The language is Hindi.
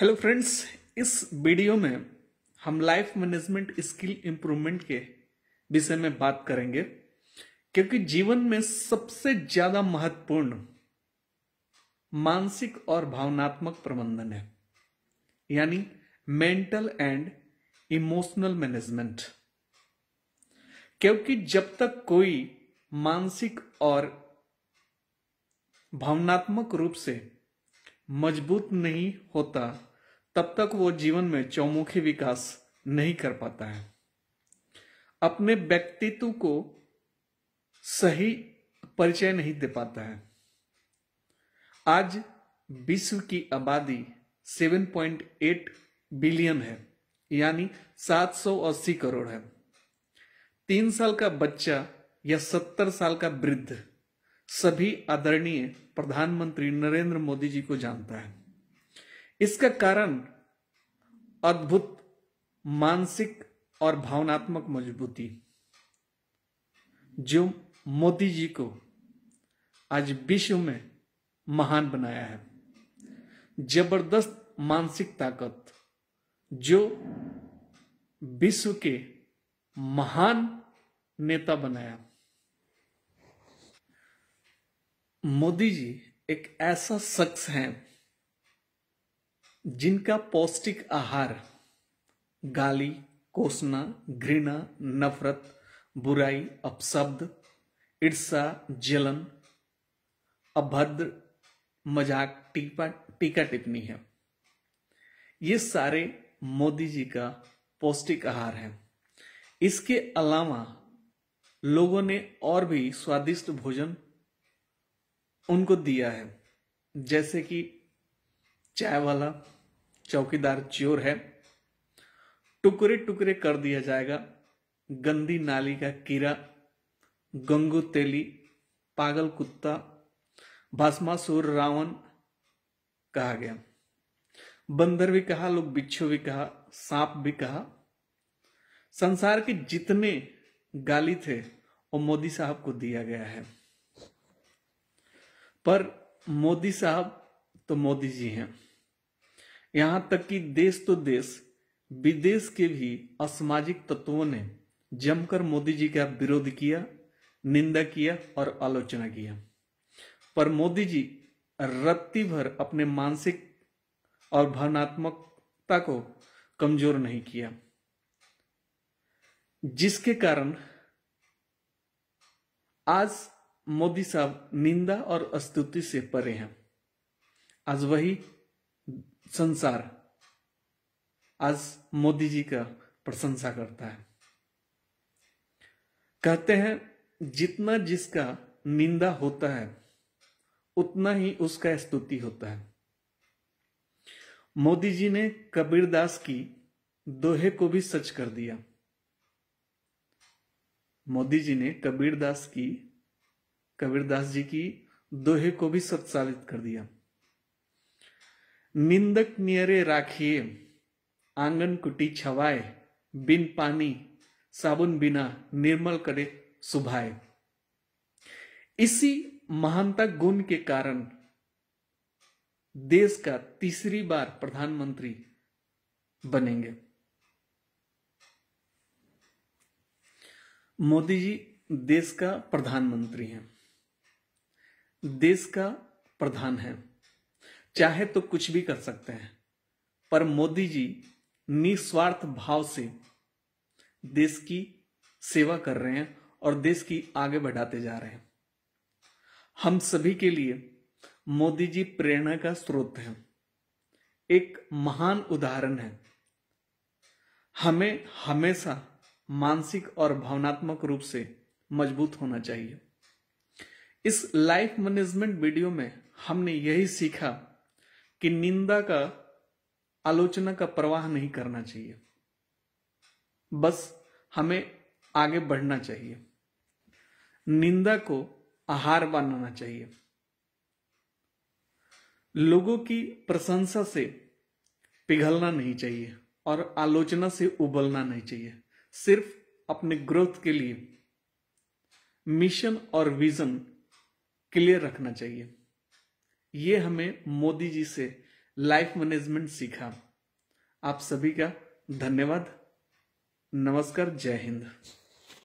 हेलो फ्रेंड्स इस वीडियो में हम लाइफ मैनेजमेंट स्किल इम्प्रूवमेंट के विषय में बात करेंगे क्योंकि जीवन में सबसे ज्यादा महत्वपूर्ण मानसिक और भावनात्मक प्रबंधन है यानी मेंटल एंड इमोशनल मैनेजमेंट क्योंकि जब तक कोई मानसिक और भावनात्मक रूप से मजबूत नहीं होता तब तक वो जीवन में चौमुखी विकास नहीं कर पाता है अपने व्यक्तित्व को सही परिचय नहीं दे पाता है आज विश्व की आबादी 7.8 बिलियन है यानी 780 करोड़ है तीन साल का बच्चा या सत्तर साल का वृद्ध सभी आदरणीय प्रधानमंत्री नरेंद्र मोदी जी को जानता है इसका कारण अद्भुत मानसिक और भावनात्मक मजबूती जो मोदी जी को आज विश्व में महान बनाया है जबरदस्त मानसिक ताकत जो विश्व के महान नेता बनाया मोदी जी एक ऐसा शख्स हैं जिनका पौष्टिक आहार गाली कोसना घृणा नफरत बुराई अपशब्द ईर्षा जलन अभद्र मजाक टीपा टीका टिप्पणी है ये सारे मोदी जी का पौष्टिक आहार है इसके अलावा लोगों ने और भी स्वादिष्ट भोजन उनको दिया है जैसे कि चाय वाला चौकीदार चोर है टुकड़े टुकड़े कर दिया जाएगा गंदी नाली का कीड़ा गंगू तेली पागल कुत्ता भस्मासुर रावण कहा गया बंदर भी कहा लोग बिच्छू भी कहा सांप भी कहा संसार के जितने गाली थे वो मोदी साहब को दिया गया है पर मोदी साहब तो मोदी जी हैं यहां तक कि देश तो देश विदेश के भी असामाजिक तत्वों ने जमकर मोदी जी का विरोध किया निंदा किया और आलोचना किया पर मोदी जी रत्ती भर अपने मानसिक और भावनात्मकता को कमजोर नहीं किया जिसके कारण आज मोदी साहब निंदा और स्तुति से परे हैं आज वही संसार आज मोदी जी का प्रशंसा करता है कहते हैं जितना जिसका निंदा होता है उतना ही उसका स्तुति होता है मोदी जी ने कबीरदास की दोहे को भी सच कर दिया मोदी जी ने कबीरदास की कबीरदास जी की दोहे को भी सत्सालित कर दिया निंदक नियरे राखिए आंगन कुटी छवाए बिन पानी साबुन बिना निर्मल करे सुभाए इसी महानता गुण के कारण देश का तीसरी बार प्रधानमंत्री बनेंगे मोदी जी देश का प्रधानमंत्री हैं देश का प्रधान है चाहे तो कुछ भी कर सकते हैं पर मोदी जी निस्वार्थ भाव से देश की सेवा कर रहे हैं और देश की आगे बढ़ाते जा रहे हैं हम सभी के लिए मोदी जी प्रेरणा का स्रोत हैं एक महान उदाहरण है हमें हमेशा मानसिक और भावनात्मक रूप से मजबूत होना चाहिए इस लाइफ मैनेजमेंट वीडियो में हमने यही सीखा कि निंदा का आलोचना का प्रवाह नहीं करना चाहिए बस हमें आगे बढ़ना चाहिए निंदा को आहार बनाना चाहिए लोगों की प्रशंसा से पिघलना नहीं चाहिए और आलोचना से उबलना नहीं चाहिए सिर्फ अपने ग्रोथ के लिए मिशन और विजन क्लियर रखना चाहिए ये हमें मोदी जी से लाइफ मैनेजमेंट सीखा आप सभी का धन्यवाद नमस्कार जय हिंद